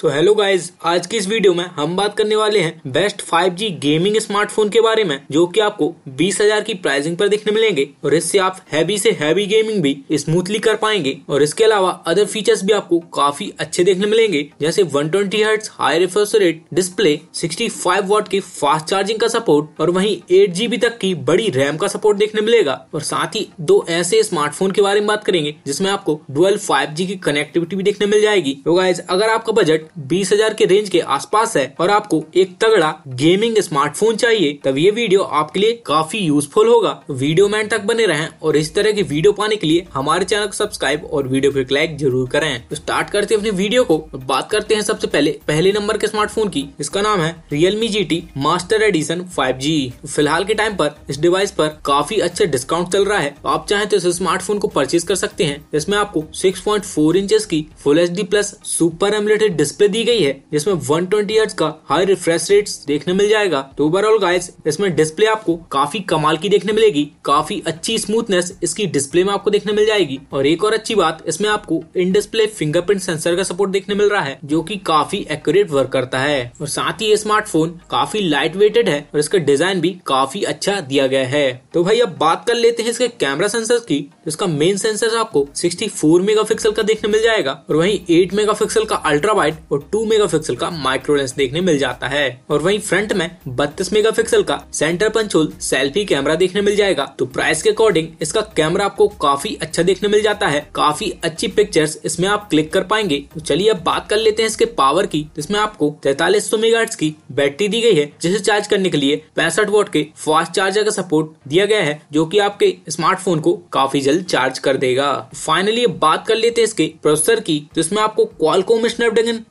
so hello guys आज की इस वीडियो में हम बात करने वाले हैं बेस्ट 5G गेमिंग स्मार्टफोन के बारे में जो कि आपको 20,000 की प्राइसिंग पर देखने मिलेंगे और इससे आप हैवी से हैवी गेमिंग भी स्मूथली कर पाएंगे और इसके अलावा अदर फीचर्स भी आपको काफी अच्छे देखने मिलेंगे जैसे one twenty high refresh rate display sixty five की फास्ट चार्जिंग का सपोर्ट और वही एट तक की बड़ी रैम का सपोर्ट देखने मिलेगा और साथ ही दो ऐसे स्मार्टफोन के बारे में बात करेंगे जिसमें आपको डुअल फाइव की कनेक्टिविटी भी देखने मिल जाएगी तो गाइज अगर आपका बजट बीस हजार के रेंज के आसपास है और आपको एक तगड़ा गेमिंग स्मार्टफोन चाहिए तब ये वीडियो आपके लिए काफी यूजफुल होगा वीडियो में तक बने रहें और इस तरह की वीडियो पाने के लिए हमारे चैनल को सब्सक्राइब और वीडियो पर लाइक जरूर करें तो स्टार्ट करते हैं अपने वीडियो को बात करते हैं सबसे पहले पहले नंबर के स्मार्टफोन की इसका नाम है realme G master edition five फिलहाल के टाइम पर इस डिवाइस पर काफी अच्छा डिस्काउंट चल रहा है आप चाहे तो इस स्मार्टफोन को परचेज कर सकते हैं इसमें आपको फोर इंचेस की full H plus super AMOLED display display दी गई है जिसमें 120 ट्वेंटी का हाई रिफ्रेश रेट देखने मिल जाएगा तो ओवरऑल गाइस इसमें डिस्प्ले आपको काफी कमाल की देखने मिलेगी काफी अच्छी स्मूथनेस इसकी डिस्प्ले में आपको देखने मिल जाएगी और एक और अच्छी बात इसमें आपको इन डिस्प्ले फिंगरप्रिंट सेंसर का सपोर्ट देखने मिल रहा है जो की काफी एक्यूरेट वर्क करता है और साथ ही ये स्मार्टफोन काफी लाइट वेटेड है और इसका डिजाइन भी काफी अच्छा दिया गया है तो भाई अब बात कर लेते हैं इसके कैमरा सेंसर की इसका मेन सेंसर आपको 64 मेगापिक्सल का देखने मिल जाएगा और वहीं 8 मेगापिक्सल का अल्ट्रा वाइड और 2 मेगापिक्सल का माइक्रो लेंस देखने मिल जाता है और वहीं फ्रंट में 32 मेगापिक्सल का सेंटर पंचोल सेल्फी कैमरा देखने मिल जाएगा तो प्राइस के अकॉर्डिंग इसका कैमरा आपको काफी अच्छा देखने मिल जाता है काफी अच्छी पिक्चर्स इसमें आप क्लिक कर पाएंगे तो चलिए अब बात कर लेते हैं इसके पावर की जिसमें आपको तैतालीस सौ की बैटरी दी गई है जिसे चार्ज करने के लिए पैंसठ वोट के फास्ट चार्जर का सपोर्ट दिया गया है जो की आपके स्मार्टफोन को काफी जल्द बिल चार्ज कर देगा फाइनली बात कर लेते हैं इसके प्रोसेसर की तो इसमें आपको क्वालकॉम स्नैपड्रैगन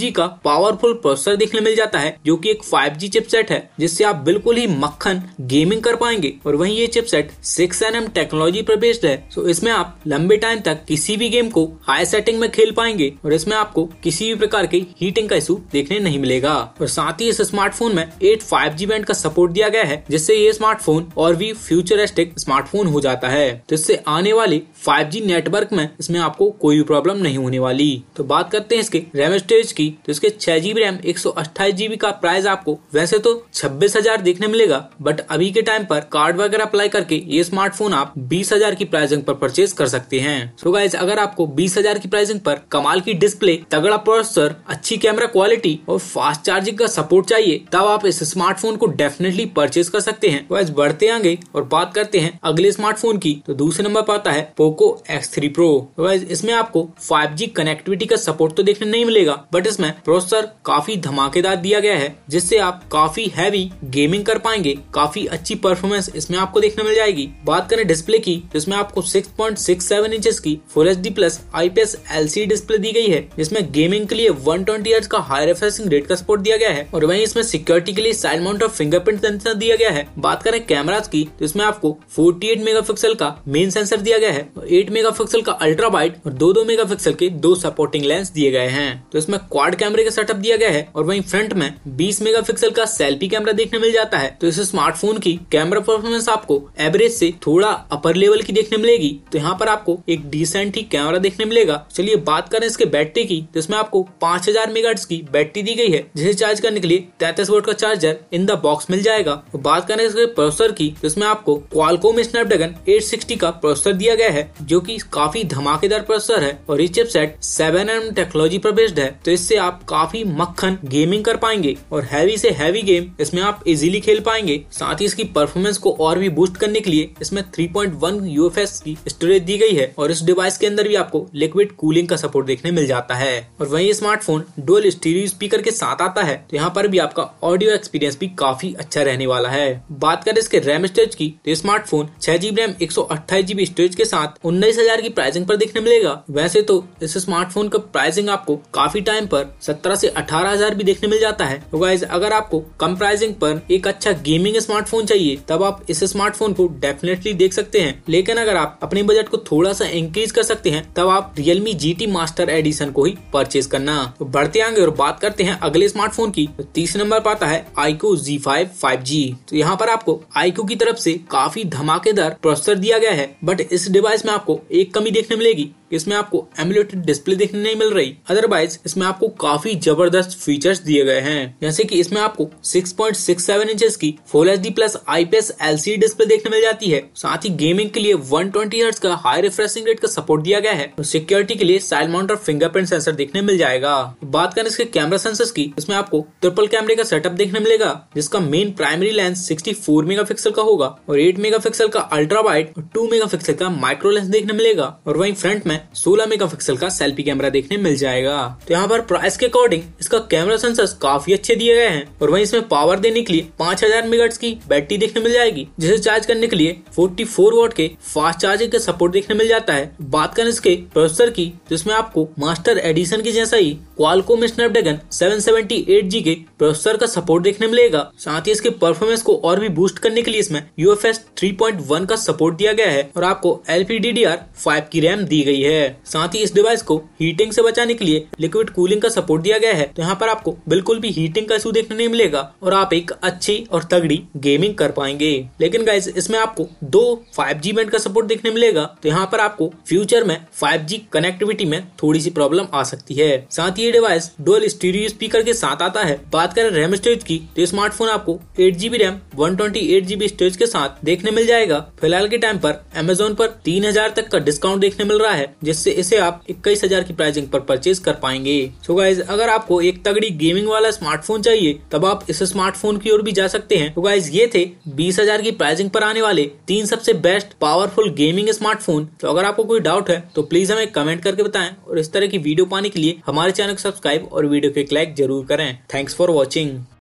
जी का पावरफुल प्रोसेसर देखने मिल जाता है जो की एक जी चिपसेट है जिससे आप बिल्कुल ही मक्खन गेमिंग कर पाएंगे और वही ये चिपसेट सिक्स एम टेक्नोलॉजी पर बेस्ड है तो इसमें आप लंबे टाइम तक किसी भी गेम को हाई सेटिंग में खेल पाएंगे और इसमें आपको किसी भी प्रकार के हीटिंग का इशू देखने नहीं मिलेगा और साथ ही इस स्मार्टफोन में एट फाइव जी बैंड का सपोर्ट दिया गया है जिससे ये स्मार्टफोन और भी फ्यूचरिस्टिक स्मार्टफोन हो जाता है है तो इससे आने वाली 5G नेटवर्क में इसमें आपको कोई भी प्रॉब्लम नहीं होने वाली तो बात करते हैं इसके रैम स्टेज की तो इसके छह जीबी रैम एक सौ अट्ठाईस जीबी का प्राइस आपको वैसे तो छब्बीस हजार देखने मिलेगा बट अभी के टाइम पर कार्ड वगैरह अप्लाई करके ये स्मार्टफोन आप बीस हजार की प्राइसिंग पर परचेज कर सकते हैं सो तो गाइज अगर आपको बीस हजार की प्राइसिंग पर कमाल की डिस्प्ले तगड़ा प्रोसेसर अच्छी कैमरा क्वालिटी और फास्ट चार्जिंग का सपोर्ट चाहिए तब आप इस स्मार्टफोन को डेफिनेटली परचेज कर सकते हैं बढ़ते आगे और बात करते हैं अगले स्मार्टफोन की की तो दूसरे नंबर पर आता है पोको एक्स थ्री प्रो इसमें आपको फाइव जी कनेक्टिविटी का सपोर्ट तो देखने नहीं मिलेगा बट इसमें प्रोसेसर काफी धमाकेदार दिया गया है जिससे आप काफी हैवी गेमिंग कर पाएंगे काफी अच्छी परफॉर्मेंस इसमें आपको देखने मिल जाएगी बात करें डिस्प्ले की तो आपको six point six seven inch की full H D plus I P S L C display दी गई है जिसमें गेमिंग के लिए वन ट्वेंटी का हाई रेफ्रेशिंग रेट का सपोर्ट दिया गया है और वहीं इसमें सिक्योरिटी के लिए साइड माउंट और फिंगरप्रिंट सेंसर दिया गया है बात करें कैमराज की तो आपको फोर्टी एट मेगा पिक्सल का मेन सेंसर दिया गया है और एट मेगा का अल्ट्रा वाइट और दो दो मेगा के दो सपोर्टिंग लेंस दिए गए हैं तो इसमें क्वाड कैमरे का सेटअप दिया गया है और वहीं फ्रंट में 20 मेगापिक्सल का सेल्फी कैमरा देखने मिल जाता है तो इस स्मार्टफोन की कैमरा परफॉर्मेंस आपको एवरेज से थोड़ा अपर लेवल की देखने मिलेगी तो यहाँ पर आपको एक डिसेंट ही कैमरा देखने मिलेगा चलिए बात करें इसके बैटरी की तो इसमें आपको पांच हजार की बैटरी दी गई है जिसे चार्ज करने के लिए तैतीस वोट का चार्जर इन द बॉक्स मिल जाएगा और बात करें इसके प्रोसेसर की तो इसमें आपको क्वालकोम स्नैपड्रैगन एट सिक्सटी का प्रोसेसर दिया गया है जो की काफी धमाकेदार प्रोसेसर है और ये चिपसेट सेवन एम टेक्नोलॉजी पर बेस्ड है तो इससे आप काफी मक्खन गेमिंग कर पाएंगे और हैवी से हैवी गेम इसमें आप इजीली खेल पाएंगे साथ ही इसकी परफॉर्मेंस को और भी बूस्ट करने के लिए इसमें 3.1 एस की स्टोरेज दी गई है और इस डिवाइस के अंदर भी आपको लिक्विड कूलिंग का सपोर्ट देखने मिल जाता है और वही स्मार्टफोन डुअल स्टीरियो स्पीकर के साथ आता है तो यहाँ पर भी आपका ऑडियो एक्सपीरियंस भी काफी अच्छा रहने वाला है बात करें इसके रैम स्टेज की तो स्मार्टफोन छह जीबी रैम एक सौ जीबी स्टोरेज के साथ उन्नीस हजार की प्राइसिंग पर देखने मिलेगा वैसे तो इस स्मार्टफोन का प्राइसिंग आपको काफी टाइम पर सत्रह से अठारह हजार भी देखने मिल जाता है तो अगर आपको कम प्राइसिंग पर एक अच्छा गेमिंग स्मार्टफोन चाहिए तब आप इस स्मार्टफोन को डेफिनेटली देख सकते हैं लेकिन अगर आप अपने बजट को थोड़ा सा इंक्रीज कर सकते हैं तब आप रियलमी जी मास्टर एडिशन को ही परचेज करना तो बढ़ते आगे और बात करते हैं अगले स्मार्टफोन की तो तीस नंबर पाता है आईको जी फाइव फाइव जी तो यहाँ पर आपको आईको की तरफ से काफी धमाकेदार प्रोसेसर दिया दिया गया है बट इस डिवाइस में आपको एक कमी देखने मिलेगी इसमें आपको एमुलेटेड डिस्प्ले देखने नहीं मिल रही अदरवाइज इसमें आपको काफी जबरदस्त फीचर्स दिए गए हैं जैसे कि इसमें आपको 6.67 इंचेस की फोल H D plus I P S L C display देखने मिल जाती है साथ ही गेमिंग के लिए वन ट्वेंटी का हाई रिफ्रेशिंग रेट का सपोर्ट दिया गया है सिक्योरिटी तो के लिए साइल माउंट और फिंगरप्रिंट सेंसर देखने मिल जाएगा बात करें इसके कैमरा सेंसर की इसमें आपको ट्रिपल कैमरे का सेटअप देखने मिलेगा जिसका main primary lens sixty mega megapixel का होगा और मेगा मेगापिक्सल का अल्ट्रा वाइट और मेगा मेगापिक्सल का माइक्रो लेंस देखने मिलेगा और वही फ्रंट में सोलह मेगा पिक्सल का सेल्फी कैमरा देखने मिल जाएगा तो यहाँ पर प्राइस के अकॉर्डिंग इसका कैमरा सेंसर काफी अच्छे दिए गए हैं और वही इसमें पावर देने के लिए पांच हजार की बैटरी देखने मिल जाएगी जिसे चार्ज करने के लिए फोर्टी फोर वोट के फास्ट चार्जिंग का सपोर्ट देखने मिल जाता है बात करें इसके प्रोसेसर की जिसमें तो आपको मास्टर एडिशन की जैसा ही क्वालकॉम स्नैपड्रैगन जी के प्रोसेसर का सपोर्ट देखने मिलेगा साथ ही इसके परफॉर्मेंस को और भी बूस्ट करने के लिए इसमें पॉइंट वन का सपोर्ट दिया गया है और आपको एल फाइव की रैम दी गई है है साथ ही इस डिवाइस को हीटिंग से बचाने के लिए लिक्विड कूलिंग का सपोर्ट दिया गया है तो यहाँ पर आपको बिल्कुल भी हीटिंग का इशू देखने नहीं मिलेगा और आप एक अच्छी और तगड़ी गेमिंग कर पाएंगे लेकिन गाइज इसमें आपको दो फाइव जी बैंड का सपोर्ट देखने मिलेगा तो यहाँ पर आपको फ्यूचर में फाइव जी कनेक्टिविटी में थोड़ी सी प्रॉब्लम आ सकती है साथ ही ये डिवाइस डुअल स्टीरियो स्पीकर के साथ आता है बात करें रैम स्टोरेज की तो स्मार्टफोन आपको eight GB RAM one twenty eight GB storage के साथ देखने मिल जाएगा फिलहाल के टाइम पर अमेजोन पर तीन हजार तक का डिस्काउंट देखने मिल रहा है जिससे इसे आप इक्कीस हजार की प्राइसिंग पर परचेज कर पाएंगे सो गाइज अगर आपको एक तगड़ी गेमिंग वाला स्मार्टफोन चाहिए तब आप इस स्मार्टफोन की ओर भी जा सकते हैं तो गाइज ये थे बीस हजार की प्राइसिंग पर आने वाले तीन सबसे बेस्ट पावरफुल गेमिंग स्मार्टफोन तो अगर आपको कोई डाउट है तो प्लीज हमें कमेंट करके बताएं और इस तरह की वीडियो पाने के लिए हमारे चैनल को सब्सक्राइब और वीडियो को एक लाइक जरूर करें थैंक्स फॉर वॉचिंग